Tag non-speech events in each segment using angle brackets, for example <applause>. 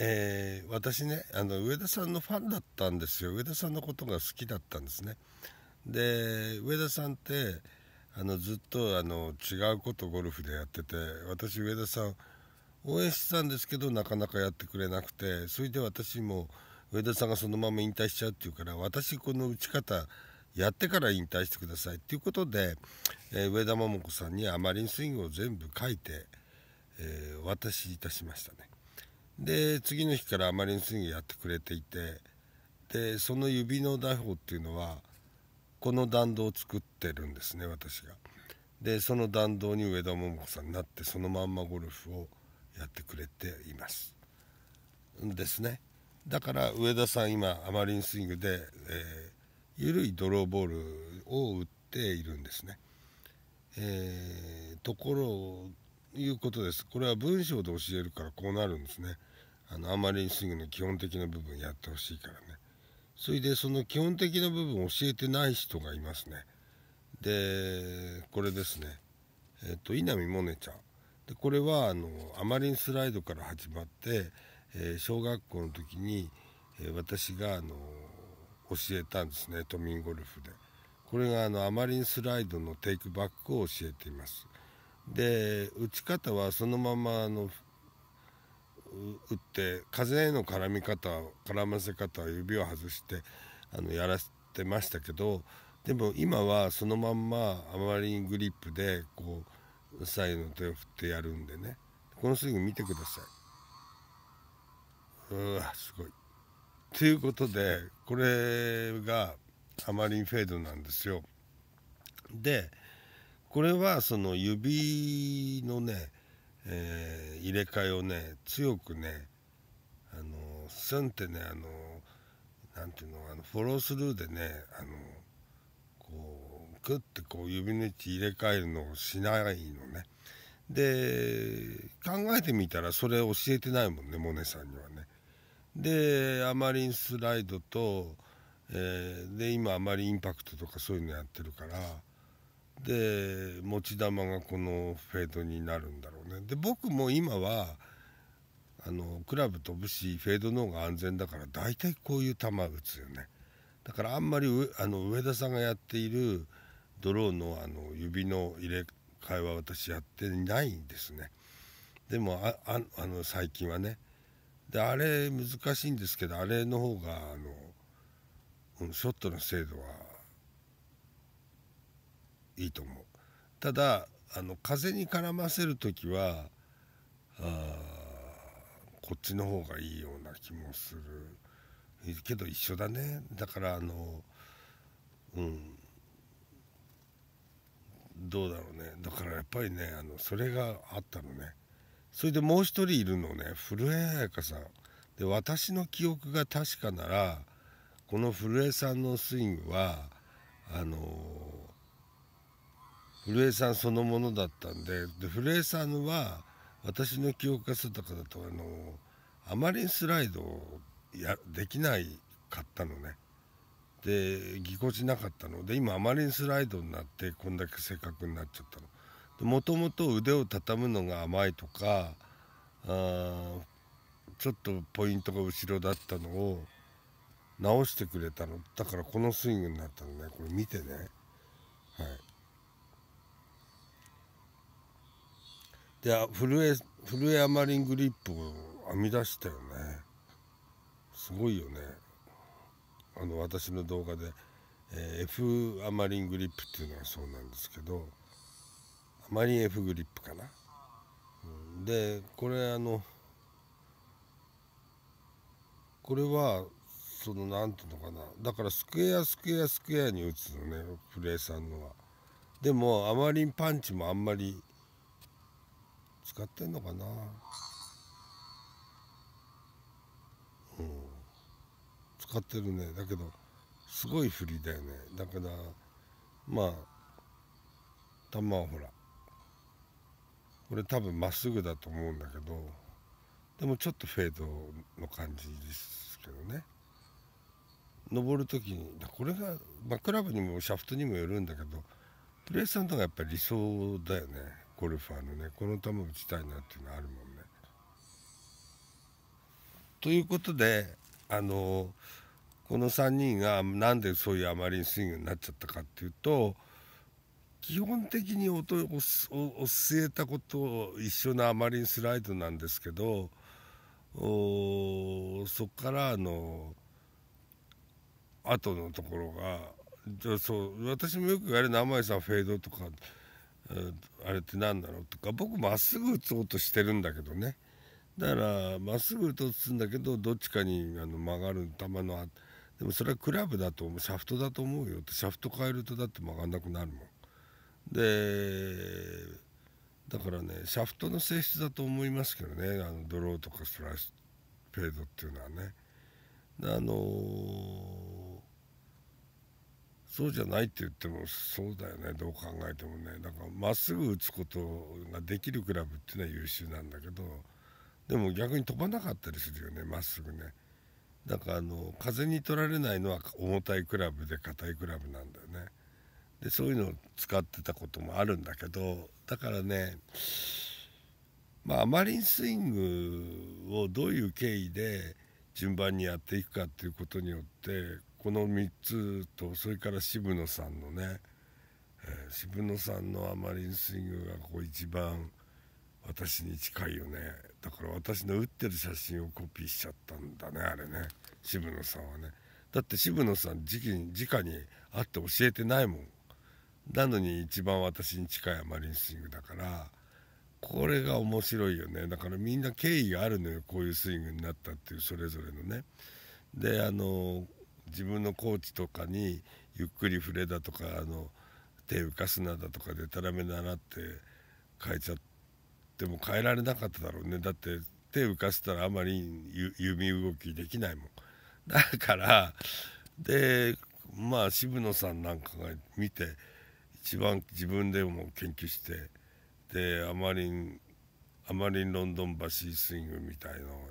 えー、私ねあの上田さんのファンだったんですよ上田さんのことが好きだったんですねで上田さんってあのずっとあの違うことゴルフでやってて私上田さん応援してたんですけどなかなかやってくれなくてそれで私も上田さんがそのまま引退しちゃうっていうから私この打ち方やってから引退してくださいっていうことで、えー、上田桃子さんにあまりにスイングを全部書いて、えー、お渡しいたしましたね。で次の日からマりにスイングやってくれていてでその指の打法っていうのはこの弾道を作ってるんですね私が。でその弾道に上田桃子さんになってそのまんまゴルフをやってくれています。ですね。だから上田さん今アマリンスイングで、えー、緩いドローボールを打っているんですね。えー、ところいうことですこれは文章で教えるからこうなるんですね。あのあまりーレイの基本的な部分やってほしいからねそれでその基本的な部分を教えてない人がいますねでこれですねえっ、と稲見萌音ちゃんでこれはあのあまりンスライドから始まって、えー、小学校の時に、えー、私があの教えたんですね都民ゴルフでこれがあのあまりンスライドのテイクバックを教えていますで打ち方はそのままあの打って風への絡み方絡ませ方は指を外してあのやらせてましたけどでも今はそのまんまあまりにグリップでこう左右の手を振ってやるんでねこのスイング見てくださいうわすごい。ということでこれがあマリンフェードなんですよ。でこれはその指のねえー、入れ替えをね強くねあのスンってねあのなんていうのあのフォロースルーでねあのこうグッてこう指の位置入れ替えるのをしないのねで考えてみたらそれ教えてないもんねモネさんにはねであまりンスライドと、えー、で今あまりインパクトとかそういうのやってるから。で持ち球がこのフェードになるんだろうねで僕も今はあのクラブ飛ぶしフェードの方が安全だから大体こういう球打つよねだからあんまり上あの上田さんがやっているドローのあの指の入れ替えは私やってないんですねでもああの最近はねであれ難しいんですけどあれの方があの、ショットの精度はいいと思うただあの風に絡ませる時はあこっちの方がいいような気もするけど一緒だねだからあのうんどうだろうねだからやっぱりねあのそれがあったのねそれでもう一人いるのね古江彩佳さんで私の記憶が確かならこの古江さんのスイングはあのー古江さんそのものだったんでで古江さんは私の記憶がとかだとあのあまりにスライドをやできないかったのねでぎこちなかったので今あまりにスライドになってこんだけ正確になっちゃったの。もともと腕を畳むのが甘いとかあちょっとポイントが後ろだったのを直してくれたのだからこのスイングになったのねこれ見てねはい。で震え震えマリングリップを編み出したよねすごいよねあの私の動画で、えー、F アマリングリップっていうのはそうなんですけどアマリン F グリップかな、うん、でこれあのこれはその何ていうのかなだからスクエアスクエアスクエアに打つのねプレさんのは。でもアマリンパンチもあんまり使ってんのかなうん使ってるねだけどすごい振りだよねだからまあ球はほらこれ多分まっすぐだと思うんだけどでもちょっとフェードの感じですけどね登る時にこれが、まあ、クラブにもシャフトにもよるんだけどプレーさんとかやっぱり理想だよねゴルファーのねこの球打ちたいなっていうのあるもんね。ということであのこの3人がなんでそういうあまりにスイングになっちゃったかっていうと基本的に音を教えたことを一緒のあまりにスライドなんですけどおそこからあの後のところがじゃそう私もよく言われる名前さんフェードとか。あれって何だろうとか僕まっすぐ打つ音してるんだけどねだからまっすぐ打つんだけどどっちかにあの曲がる球のあでもそれはクラブだと思うシャフトだと思うよってシャフト変えるとだって曲がんなくなるもん。でだからねシャフトの性質だと思いますけどねあのドローとかスライスフェードっていうのはね。あのーそうじゃないって言ってもそうだよねどう考えてもねだからまっすぐ打つことができるクラブっていうのは優秀なんだけどでも逆に飛ばなかったりするよねまっすぐねだからあの風に取られないのは重たいクラブで硬いクラブなんだよねでそういうのを使ってたこともあるんだけどだからねまあ、マリンスイングをどういう経緯で順番にやっていくかっていうことによってこの3つとそれから渋野さんのね、えー、渋野さんのあまりにスイングがこう一番私に近いよねだから私の打ってる写真をコピーしちゃったんだねあれね渋野さんはねだって渋野さん直に直に会って教えてないもんなのに一番私に近いアマリンスイングだからこれが面白いよねだからみんな敬意があるのよこういうスイングになったっていうそれぞれのねであの自分のコーチとかにゆっくり触れだとかあの手浮かすなだとかでたらめだなって変えちゃっても変えられなかっただろうねだって手浮かせたらあまり弓動きできないもん。だからでまあ渋野さんなんかが見て一番自分でも研究してであまりあまりロンドン橋スイングみたいのを。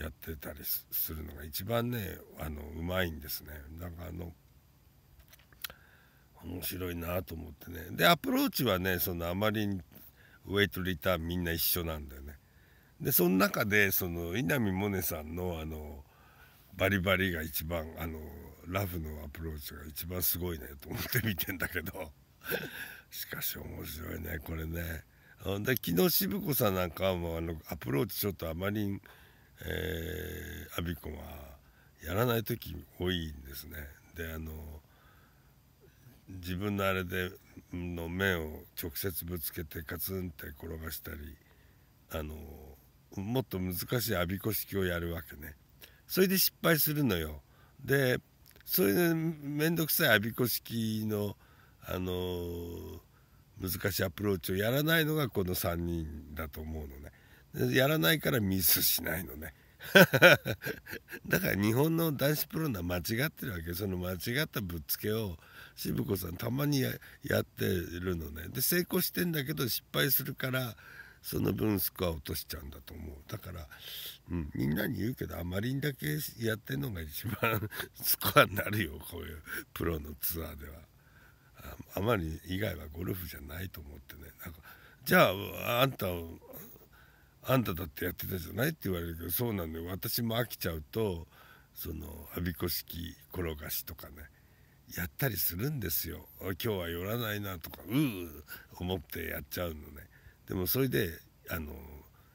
やってたりするのが一番ねあのうまいんですねなんかあの面白いなと思ってねでアプローチはねそのあまりウェイトリターンみんな一緒なんだよねでその中でその稲見萌寧さんのあのバリバリが一番あのラフのアプローチが一番すごいねと思って見てんだけど <laughs> しかし面白いねこれねで昨日渋子さんなんかもあのアプローチちょっとあまりえー、アビコはやらない時多いんですねであの自分のあれでの面を直接ぶつけてカツンって転がしたりあのもっと難しいアビコ式をやるわけねそれで失敗するのよでそれで面倒くさいアビコ式のあの難しいアプローチをやらないのがこの3人だと思うのねやらないからミスしないのね <laughs> だから日本の男子プロのは間違ってるわけその間違ったぶっつけを渋子さんたまにやってるのねで成功してんだけど失敗するからその分スコア落としちゃうんだと思うだから、うん、みんなに言うけどあまりにだけやってんのが一番 <laughs> スコアになるよこういうプロのツアーではああまり以外はゴルフじゃないと思ってねなんかじゃああんたあんただってやってたじゃない?」って言われるけどそうなんで私も飽きちゃうとその我孫子式転がしとかねやったりするんですよ今日は寄らないなとかうう思ってやっちゃうのねでもそれであの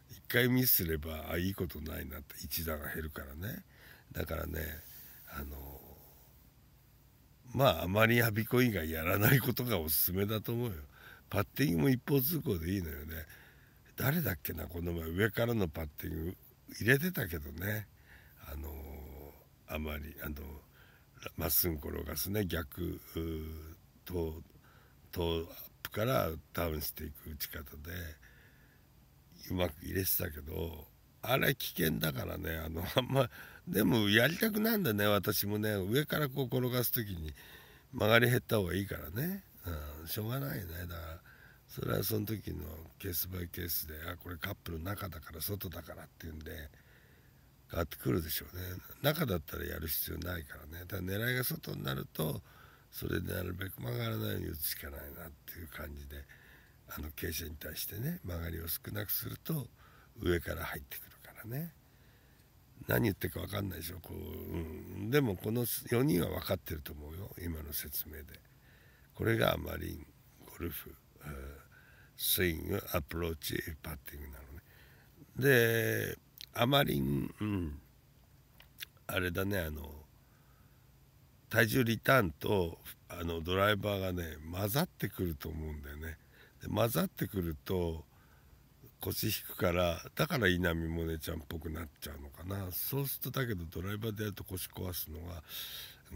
一回ミスすればあいいことないなって一打が減るからねだからねあのまああまり我孫子以外やらないことがおすすめだと思うよパッティングも一方通行でいいのよね誰だっけなこの前上からのパッティング入れてたけどねあのあまりあのまっすぐ転がすね逆ととアップからダウンしていく打ち方でうまく入れてたけどあれ危険だからねあのあんまでもやりたくなんだね私もね上からこう転がす時に曲がり減った方がいいからね、うん、しょうがないねだから。それはその時のケースバイケースであこれカップル中だから外だからっていうんで変わってくるでしょうね中だったらやる必要ないからねかだ狙いが外になるとそれでなるべく曲がらないように打つしかないなっていう感じであの傾斜に対してね曲がりを少なくすると上から入ってくるからね何言ってるか分かんないでしょこう、うん、でもこの4人は分かってると思うよ今の説明でこれがあまりゴルフスイングアプローチパッティングなのねであまりん、うん、あれだねあの体重リターンとあのドライバーがね混ざってくると思うんだよねで混ざってくると腰引くからだから稲見萌寧ちゃんっぽくなっちゃうのかなそうするとだけどドライバーでやると腰壊すのが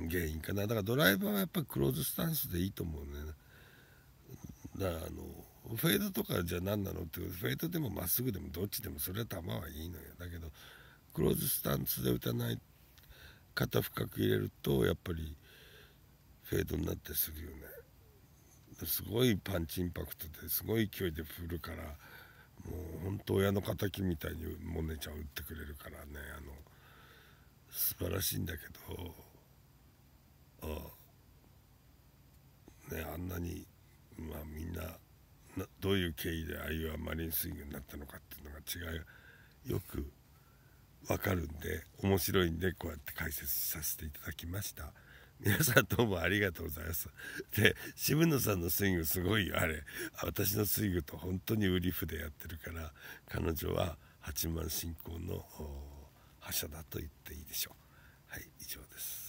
原因かなだからドライバーはやっぱりクローズスタンスでいいと思うねだからあのフェードとかじゃ何なのってフェードでもまっすぐでもどっちでもそれは球はいいのよだけどクローズスタンスで打たない肩深く入れるとやっぱりフェードになってするよねすごいパンチインパクトですごい勢いで振るからもう本当親の敵みたいにモネちゃん打ってくれるからねあの素晴らしいんだけどああねあんなにまあみんな。どういう経緯でああいうマリンスイングになったのかっていうのが違いがよく分かるんで面白いんでこうやって解説させていただきました。皆さんどうもありがとうございます。で渋野さんのスイングすごいあれ私のスイングと本当にウリフでやってるから彼女は八幡信仰の覇者だと言っていいでしょう。はい以上です。